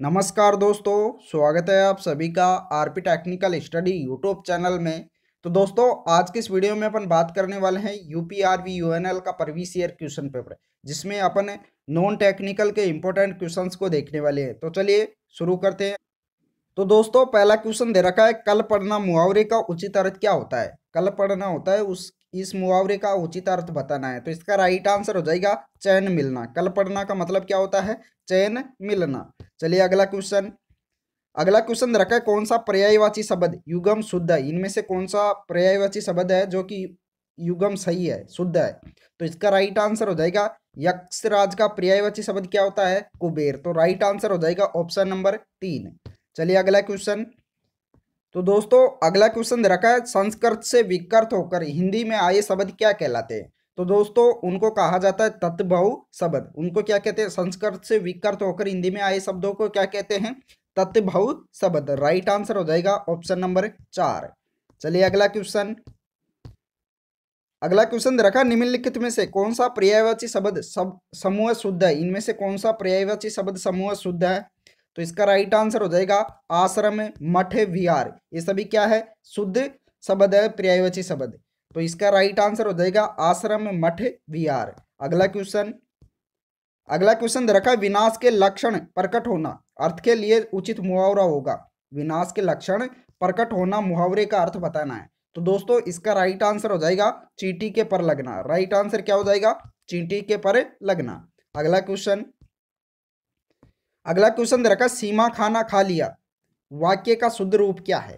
नमस्कार दोस्तों स्वागत है आप सभी का RP technical study YouTube channel में तो दोस्तों आज के इस वीडियो में अपन बात करने वाले हैं U P R V U N L का परवीस ईयर क्वेश्चन पेपर जिसमें अपन नॉन टेक्निकल के इंपॉर्टेंट क्वेश्चंस को देखने वाले हैं तो चलिए शुरू करते हैं तो दोस्तों पहला क्वेश्चन दे रखा है कल पढ़ना मुहावरे का उचित अर्थ क्या होता है कल पढ़ना होता है उस इस मुहावरे का उचित अर्थ बताना है तो इसका राइट आंसर हो जाएगा चयन मिलना कल पढ़ना का मतलब क्या होता है चयन मिलना चलिए अगला क्वेश्चन अगला क्वेश्चन रखा है कौन सा पर्यायवाची शब्द युगम शुद्ध है इनमें से कौन सा पर्यायवाची शब्द है जो कि युगम सही है शुद्ध है तो इसका राइट आंसर हो जाएगा यक्षराज का पर्यायवाची शब्द क्या होता है कुबेर तो राइट आंसर हो जाएगा ऑप्शन नंबर तीन चलिए अगला क्वेश्चन तो दोस्तों अगला क्वेश्चन दे रखा है संस्कृत से विकृत होकर हिंदी में आए शब्द क्या कहलाते हैं तो दोस्तों उनको कहा जाता है तत्भव शब्द उनको क्या कहते हैं संस्कृत से विकृत होकर हिंदी में आए शब्दों को क्या कहते हैं तत्भव शब्द राइट आंसर हो जाएगा ऑप्शन नंबर चार चलिए अगला क्वेश्चन अगला क्वेश्चन दे रखा निम्नलिखित में से कौन सा पर्यायवाची शब्द समूह शुद्ध है इनमें से कौन सा पर्यायवाची शब्द समूह शुद्ध है तो इसका राइट आंसर हो जाएगा आश्रम मठ विहार ये सभी क्या है शुद्ध शब्द है पर्यायवाची शब्द तो इसका राइट आंसर हो जाएगा आश्रम मठ विहार अगला क्वेश्चन अगला क्वेश्चन दे रखा है विनाश के लक्षण प्रकट होना अर्थ के लिए उचित मुहावरा होगा विनाश के लक्षण प्रकट होना मुहावरे का अर्थ बताना है तो दोस्तों इसका राइट आंसर हो जाएगा चींटी के पर लगना राइट आंसर क्या हो जाएगा चींटी के पर लगना अगला क्वेश्चन अगला क्वेश्चन दे रखा सीमा खाना खा लिया वाक्य का शुद्ध रूप क्या है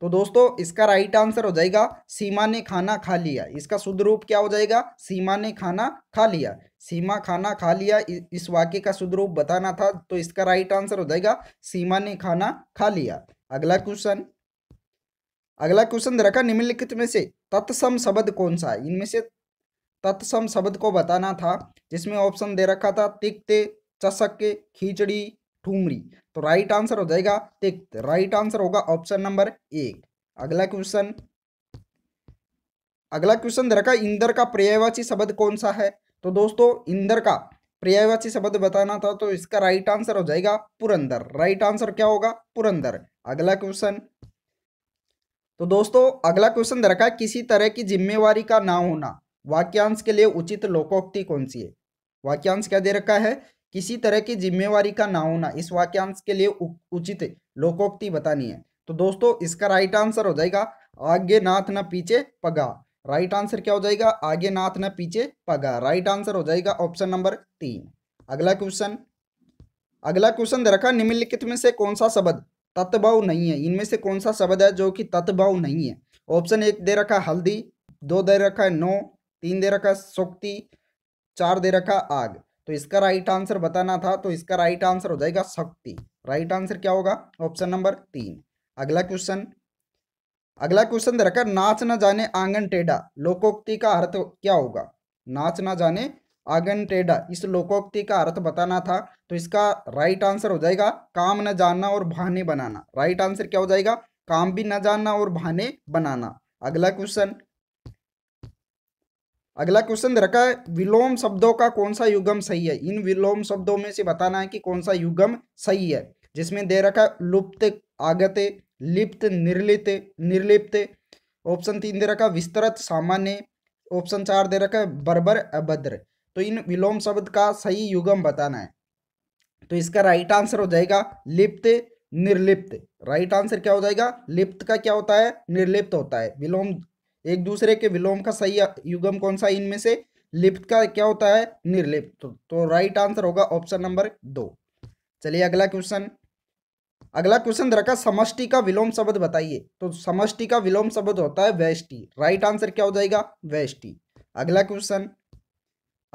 तो दोस्तों इसका राइट आंसर हो जाएगा सीमा ने खाना खा लिया इसका शुद्ध रूप क्या हो जाएगा सीमा ने खाना खा लिया सीमा खाना खा लिया इस वाक्य का शुद्ध रूप बताना था तो इसका राइट आंसर हो जाएगा सीमा ने खाना खा लिया अगला क्वेश्चन अगला क्वेश्चन रखा निम्नलिखित में से तत्सम शब्द कौन सा है इनमें से तत्सम शब्द को बताना था जिसमें ऑप्शन दे रखा था तिक्त चशक खिचड़ी ठुमरी तो राइट आंसर हो जाएगा तिक्त राइट आंसर होगा ऑप्शन नंबर एक अगला क्वेश्चन अगला क्वेश्चन रखा इंदर का पर्यायवाची शब्द कौन सा है तो दोस्तों इंदर का पर्यायवाची शब्द बताना था तो इसका राइट आंसर हो जाएगा पुरंदर राइट आंसर क्या होगा पुरंदर अगला क्वेश्चन तो दोस्तों अगला क्वेश्चन रखा है किसी तरह की जिम्मेवारी का ना होना वाक्यांश के लिए उचित लोकोक्ति कौन सी है वाक्यांश क्या दे रखा है किसी तरह की जिम्मेवारी का ना होना इस वाक्यांश के लिए उचित लोकोक्ति बतानी है तो दोस्तों इसका राइट आंसर हो जाएगा आगे नाथ न पीछे पगा राइट आंसर क्या हो जाएगा आगे नाथ न पीछे पगा राइट आंसर हो जाएगा ऑप्शन नंबर तीन अगला क्वेश्चन अगला क्वेश्चन दे रखा निम्नलिखित में से कौन सा शब्द तत्भाव नहीं है इनमें से कौन सा शब्द है जो कि तत्भाव नहीं है ऑप्शन एक दे रखा हल्दी दो दे रखा है नौ तीन दे रखा है सोक्ति चार दे रखा आग तो इसका राइट आंसर बताना था तो इसका राइट आंसर हो जाएगा शक्ति राइट आंसर क्या होगा ऑप्शन नंबर तीन अगला क्वेश्चन अगला क्वेश्चन दे रखा नाच ना जाने आंगन टेढ़ा लोकोक्ति का अर्थ क्या होगा नाच ना जाने आंगन टेढ़ा इस लोकोक्ति का अर्थ बताना था तो इसका राइट आंसर हो जाएगा काम न जानना और भाने बनाना राइट आंसर क्या हो जाएगा काम भी न जानना और भाने बनाना अगला क्वेश्चन अगला क्वेश्चन दे रखा है विलोम शब्दों का कौन सा युगम सही है इन विलोम शब्दों में से बताना है कि कौन सा युगम सही है जिसमें दे रखा है लुप्त आगत लिप्त निर्लित निर्लिप्त ऑप्शन तीन दे रखा विस्तृत सामान्य ऑप्शन चार दे रखा है बर्बर अभद्र तो इन विलोम शब्द का सही युगम बताना है तो इसका राइट आंसर हो जाएगा लिप्त निर्लिप्त राइट आंसर क्या हो जाएगा लिप्त का क्या होता है निर्लिप्त होता है विलोम एक दूसरे के विलोम का सही युगम कौन सा इनमें से लिप्त का क्या होता है निर्लिप्त तो, तो राइट आंसर होगा ऑप्शन नंबर दो चलिए अगला क्वेश्चन अगला क्वेश्चन रखा समष्टि का विलोम शब्द बताइए तो समष्टि का विलोम शब्द होता है वैष्टि राइट आंसर क्या हो जाएगा वैष्टि अगला क्वेश्चन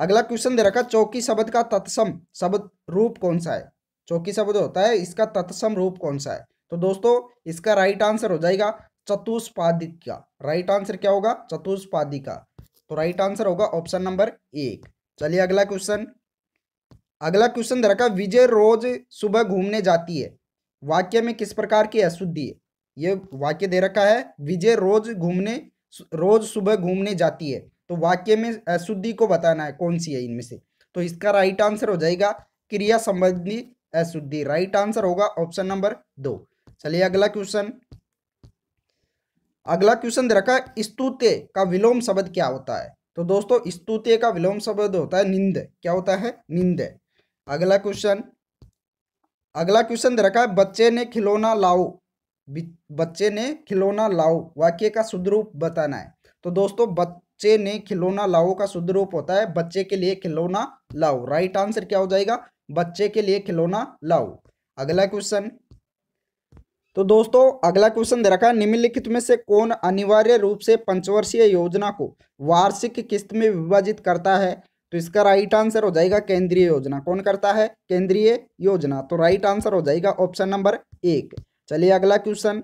अगला क्वेश्चन दे रखा चौकी शब्द का तत्सम शब्द रूप कौन सा है चौकी शब्द होता है इसका तत्सम रूप कौन सा है तो दोस्तों इसका राइट आंसर हो जाएगा चतुष्पादिका राइट आंसर क्या होगा चतुष्पादिका तो राइट आंसर होगा ऑप्शन नंबर एक चलिए अगला क्वेश्चन अगला क्वेश्चन दे रखा विजय रोज सुबह घूमने जाती है वाक्य में किस प्रकार की अशुद्धि है ये वाक्य दे रखा है विजय रोज घूमने रोज सुबह घूमने जाती है तो वाक्य में अशुद्धि को बताना है कौन सी है इनमें से तो इसका राइट आंसर हो जाएगा क्रिया संबंधी अशुद्धि राइट आंसर होगा ऑप्शन नंबर दो चलिए अगला क्वेश्चन अगला क्वेश्चन दे रखा है स्तुत्य का विलोम शब्द क्या होता है तो दोस्तों स्तुत्य का विलोम शब्द होता है निंद क्या होता है निंद अगला क्वेश्चन अगला क्वेश्चन दे रखा है बच्चे ने खिलौना लाओ बच्चे ने खिलौना लाओ वाक्य का शुद्ध रूप बताना है तो दोस्तों बच्चे ने खिलौना लाओ का शुद्ध रूप होता है बच्चे के लिए खिलौना लाओ राइट आंसर क्या हो जाएगा बच्चे के लिए खिलौना लाओ अगला क्वेश्चन तो दोस्तों अगला क्वेश्चन दे रखा है निम्नलिखित में से कौन अनिवार्य रूप से पंचवर्षीय योजना को वार्षिक किस्त में विभाजित करता है तो इसका राइट आंसर हो जाएगा केंद्रीय योजना कौन करता है केंद्रीय योजना तो राइट आंसर हो जाएगा ऑप्शन नंबर एक चलिए अगला क्वेश्चन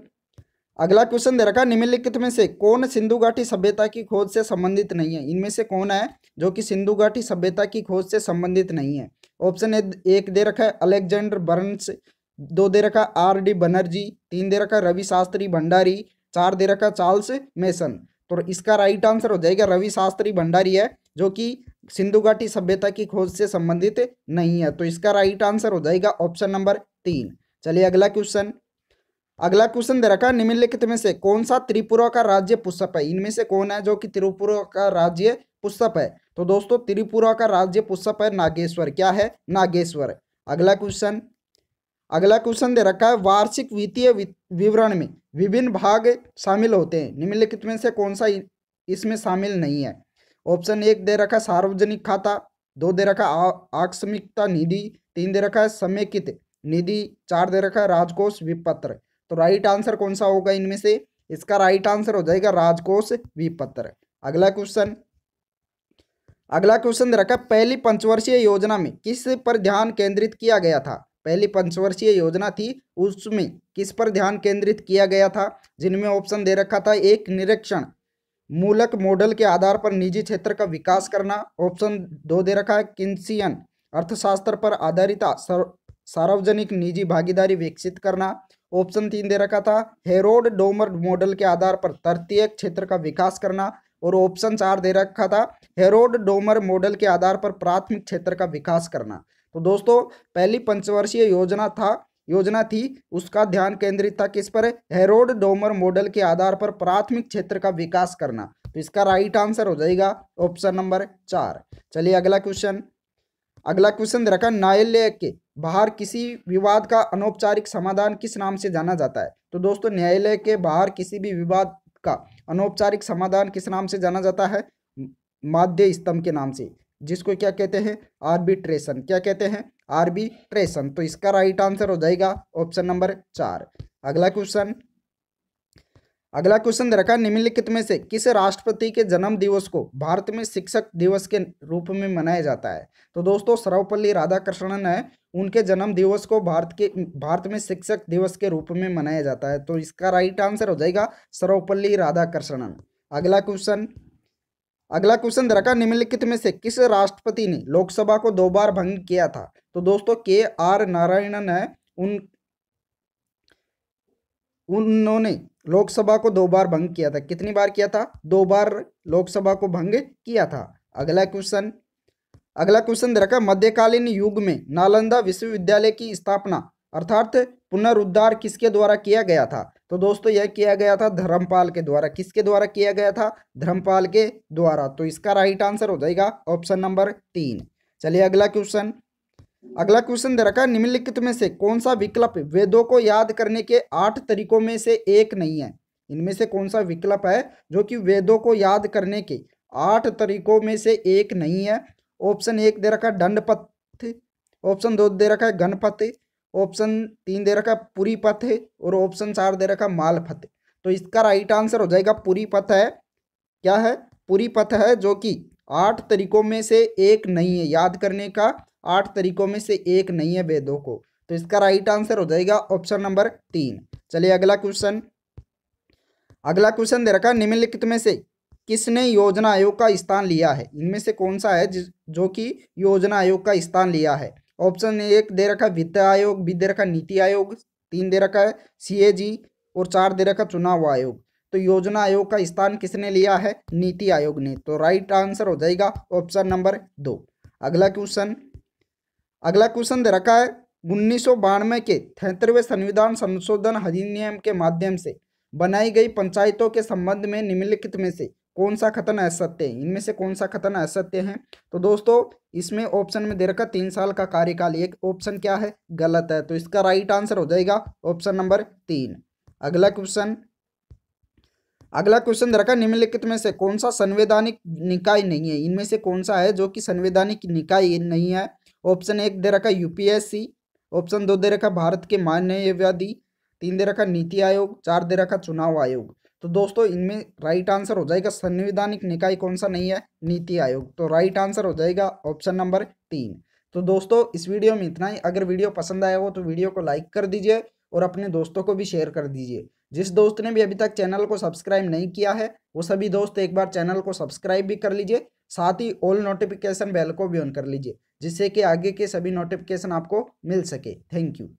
अगला क्वेश्चन दे रखा निम्नलिखित में से कौन सिंधु घाटी सभ्यता की खोज से संबंधित नहीं है इनमें से कौन है जो कि सिंधु घाटी सभ्यता की खोज से संबंधित नहीं है ऑप्शन एक दे रखा है अलेक्जेंडर बर्न्स दो दे रखा आर डी बनर्जी तीन दे रखा रवि शास्त्री भंडारी चार दे रखा चार्ल्स मेसन तो इसका राइट आंसर हो जाएगा रवि शास्त्री भंडारी है जो कि सिंधु घाटी सभ्यता की खोज से संबंधित नहीं है तो इसका राइट आंसर हो जाएगा ऑप्शन नंबर तीन चलिए अगला क्वेश्चन अगला क्वेश्चन दे रखा निम्नलिखित में से कौन सा त्रिपुरा का राज्य पुष्प है इनमें से कौन है जो कि त्रिपुरा का राज्य पुष्प है तो दोस्तों त्रिपुरा का राज्य पुष्प है नागेश्वर क्या है नागेश्वर अगला क्वेश्चन अगला क्वेश्चन दे रखा है वार्षिक वित्तीय विवरण में विभिन्न भाग शामिल होते हैं निम्नलिखित में से कौन सा इसमें शामिल नहीं है ऑप्शन एक दे रखा है सार्वजनिक खाता दो दे रखा है आकस्मिकता निधि तीन दे रखा है समेकित निधि चार दे रखा है राजकोष विपत्र तो राइट आंसर कौन सा होगा इनमें से इसका राइट आंसर हो जाएगा राजकोष विपत्र अगला क्वेश्चन अगला क्वेश्चन दे रखा है पहली पंचवर्षीय योजना में किस पर ध्यान केंद्रित किया गया था पहली पंचवर्षीय योजना थी उसमें किस पर ध्यान केंद्रित किया गया था जिनमें ऑप्शन दे रखा था एक निरीक्षण मूलक मॉडल के आधार पर निजी क्षेत्र का विकास करना ऑप्शन दो दे रखा है किन्सियन अर्थशास्त्र पर आधारित सार्वजनिक निजी भागीदारी विकसित करना ऑप्शन तीन दे रखा था हेरोड डोमर मॉडल के आधार पर तृतीय क्षेत्र का विकास करना और ऑप्शन चार दे रखा था हेरोड डोमर मॉडल के आधार पर प्राथमिक क्षेत्र का विकास करना तो दोस्तों पहली पंचवर्षीय योजना था योजना थी उसका ध्यान केंद्रित था किस पर हेरोड डोमर मॉडल के आधार पर प्राथमिक क्षेत्र का विकास करना तो इसका राइट आंसर हो जाएगा ऑप्शन नंबर चार चलिए अगला क्वेश्चन अगला क्वेश्चन रखा न्यायालय के बाहर किसी विवाद का अनौपचारिक समाधान किस नाम से जाना जाता है तो दोस्तों न्यायालय के बाहर किसी भी विवाद का अनौपचारिक समाधान किस नाम से जाना जाता है माध्य स्तंभ के नाम से जिसको क्या कहते हैं आर्बिट्रेशन क्या कहते हैं आर्बिट्रेशन तो इसका राइट आंसर हो जाएगा ऑप्शन नंबर चार अगला क्वेश्चन अगला क्वेश्चन रखा निम्नलिखित में से किस राष्ट्रपति के जन्म दिवस को भारत में शिक्षक दिवस के रूप में मनाया जाता है तो दोस्तों सर्वपल्ली राधाकृष्णन है उनके जन्म दिवस को भारत के भारत में शिक्षक दिवस के रूप में मनाया जाता है तो इसका राइट आंसर हो जाएगा सर्वपल्ली राधाकृष्णन अगला क्वेश्चन अगला क्वेश्चन दे रखा निम्नलिखित में से किस राष्ट्रपति ने लोकसभा को दो बार भंग किया था तो दोस्तों के आर नारायणन है उन उन्होंने लोकसभा को दो बार भंग किया था कितनी बार किया था दो बार लोकसभा को भंग किया था अगला क्वेश्चन अगला क्वेश्चन दे रखा मध्यकालीन युग में नालंदा विश्वविद्यालय की स्थापना अर्थात पुनरुद्धार किसके द्वारा किया गया था तो दोस्तों यह किया गया था धर्मपाल के द्वारा किसके द्वारा किया गया था धर्मपाल के द्वारा तो इसका राइट आंसर हो जाएगा ऑप्शन नंबर तीन चलिए अगला क्वेश्चन अगला क्वेश्चन दे रखा है निम्नलिखित में से कौन सा विकल्प वेदों को याद करने के आठ तरीकों में से एक नहीं है इनमें से कौन सा विकल्प है जो कि वेदों को याद करने के आठ तरीकों में से एक नहीं है ऑप्शन एक दे रखा है दंडपथ ऑप्शन दो दे रखा है गणपथ ऑप्शन तीन दे रखा है पूरी पथ है और ऑप्शन चार दे रखा माल पथ तो इसका राइट आंसर हो जाएगा पूरी पथ है क्या है पूरी पथ है जो कि आठ तरीकों में से एक नहीं है याद करने का आठ तरीकों में से एक नहीं है वेदों को तो इसका राइट आंसर हो जाएगा ऑप्शन नंबर तीन चलिए अगला क्वेश्चन अगला क्वेश्चन दे रखा है निम्नलिखित में से किसने योजना आयोग का स्थान लिया है इनमें से कौन सा है जो कि योजना आयोग का स्थान लिया है ऑप्शन एक दे रखा है वित्त आयोग बी दे रखा नीति आयोग तीन दे रखा है सी और चार दे रखा चुनाव आयोग तो योजना आयोग का स्थान किसने लिया है नीति आयोग ने तो राइट आंसर हो जाएगा ऑप्शन नंबर दो अगला क्वेश्चन अगला क्वेश्चन दे रखा है उन्नीस के तैतरवे संविधान संशोधन अधिनियम के माध्यम से बनाई गई पंचायतों के संबंध में निम्नलिखित में से कौन सा कथन असत्य है इनमें से कौन सा कथन असत्य है तो दोस्तों इसमें ऑप्शन में दे रखा तीन साल का कार्यकाल एक ऑप्शन क्या है गलत है तो इसका राइट आंसर हो जाएगा ऑप्शन नंबर तीन अगला क्वेश्चन अगला क्वेश्चन दे रखा निम्नलिखित में से कौन सा संवैधानिक निकाय नहीं है इनमें से कौन सा है जो कि संवैधानिक निकाय नहीं है ऑप्शन एक दे रखा यूपीएससी ऑप्शन दो दे रखा भारत के मान्यवादी तीन दे रखा नीति आयोग चार दे रखा चुनाव आयोग तो दोस्तों इनमें राइट आंसर हो जाएगा संविधानिक निकाय कौन सा नहीं है नीति आयोग तो राइट आंसर हो जाएगा ऑप्शन नंबर तीन तो दोस्तों इस वीडियो में इतना ही अगर वीडियो पसंद आया हो तो वीडियो को लाइक कर दीजिए और अपने दोस्तों को भी शेयर कर दीजिए जिस दोस्त ने भी अभी तक चैनल को सब्सक्राइब नहीं किया है वो सभी दोस्त एक बार चैनल को सब्सक्राइब भी कर लीजिए साथ ही ऑल नोटिफिकेशन बेल को भी ऑन कर लीजिए जिससे कि आगे के सभी नोटिफिकेशन आपको मिल सके थैंक यू